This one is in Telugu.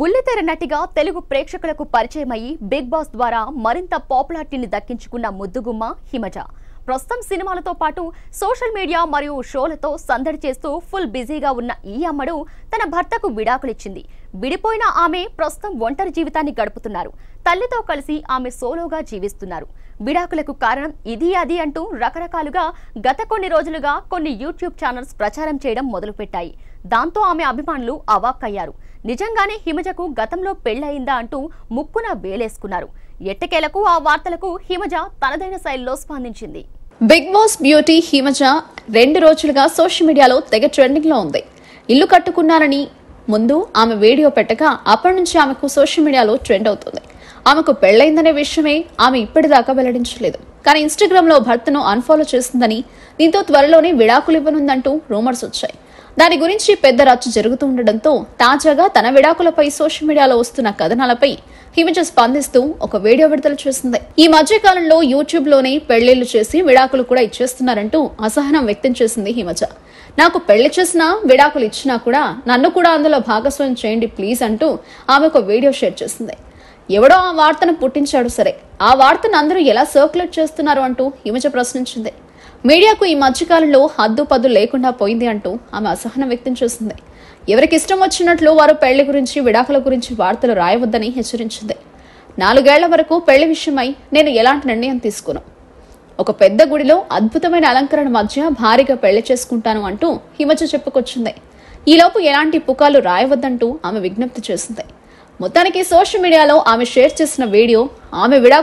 బుల్లితెర నటిగా తెలుగు ప్రేక్షకులకు పరిచయమయ్యి బిగ్ బాస్ ద్వారా మరింత పాపులారిటీని దక్కించుకున్న ముద్దుగుమ్మ హిమజ ప్రస్తుతం సినిమాలతో పాటు సోషల్ మీడియా మరియు షోలతో సందడి చేస్తూ ఫుల్ బిజీగా ఉన్న ఈ అమ్మడు తన భర్తకు విడాకులిచ్చింది విడిపోయిన ఆమె ప్రస్తుతం ఒంటరి జీవితాన్ని గడుపుతున్నారు తల్లితో కలిసి ఆమె సోలోగా జీవిస్తున్నారు విడాకులకు కారణం ఇది అది అంటూ రకరకాలుగా గత కొన్ని రోజులుగా కొన్ని యూట్యూబ్ ఛానల్స్ ప్రచారం చేయడం మొదలుపెట్టాయి దాంతో ఆమె అభిమానులు అవాక్కయ్యారు నిజంగానే హిమజకు గతంలో పెళ్ళయిందా అంటూ ముక్కున వేలేసుకున్నారు ఎట్టకేలకు ఆ వార్తలకు హిమజ తనదైన శైలిలో స్పందించింది బిగ్ బాస్ బ్యూటీ హిమజ రెండు రోజులుగా సోషల్ మీడియాలో తెగ ట్రెండింగ్లో ఉంది ఇల్లు కట్టుకున్నారని ముందు ఆమె వీడియో పెట్టగా అప్పటి నుంచి ఆమెకు సోషల్ మీడియాలో ట్రెండ్ అవుతుంది ఆమెకు పెళ్ళైందనే విషయమే ఆమె ఇప్పటిదాకా వెల్లడించలేదు కానీ లో భర్తను అన్ఫాలో చేస్తుందని దీంతో త్వరలోనే విడాకులు ఇవ్వనుందంటూ రూమర్స్ వచ్చాయి దాని గురించి పెద్ద రచ్చ జరుగుతూ ఉండడంతో తాజాగా తన విడాకులపై సోషల్ మీడియాలో వస్తున్న కథనాలపై హిమజ స్పందిస్తూ ఒక వీడియో విడుదల చేసింది ఈ మధ్య కాలంలో యూట్యూబ్ లోనే పెళ్లిళ్లు చేసి విడాకులు కూడా ఇచ్చేస్తున్నారంటూ అసహనం వ్యక్తం చేసింది హిమజ నాకు పెళ్లి చేసినా విడాకులు ఇచ్చినా కూడా నన్ను కూడా అందులో భాగస్వామ్యం చేయండి ప్లీజ్ అంటూ ఆమె ఒక వీడియో షేర్ చేసింది ఎవడో ఆ వార్తను పుట్టించాడు సరే ఆ వార్తను అందరూ ఎలా సర్క్యులేట్ చేస్తున్నారు అంటూ హిమజ ప్రశ్నించింది మీడియాకు ఈ మధ్యకాలంలో హద్దు పద్దు లేకుండా పోయింది అంటూ ఆమె అసహనం వ్యక్తం చేసింది ఎవరికి ఇష్టం వచ్చినట్లు వారు పెళ్లి గురించి విడాకుల గురించి వార్తలు రాయవద్దని హెచ్చరించింది నాలుగేళ్ల వరకు పెళ్లి విషయమై నేను ఎలాంటి నిర్ణయం తీసుకున్నాను ఒక పెద్ద గుడిలో అద్భుతమైన అలంకరణ మధ్య భారీగా పెళ్లి చేసుకుంటాను అంటూ హిమజ చెప్పుకొచ్చింది ఈలోపు ఎలాంటి పుకాలు రాయవద్దంటూ ఆమె విజ్ఞప్తి చేసింది మొత్తానికి సోషల్ మీడియాలో ఆమె షేర్ చేసిన వీడియో ఆమె విడాకు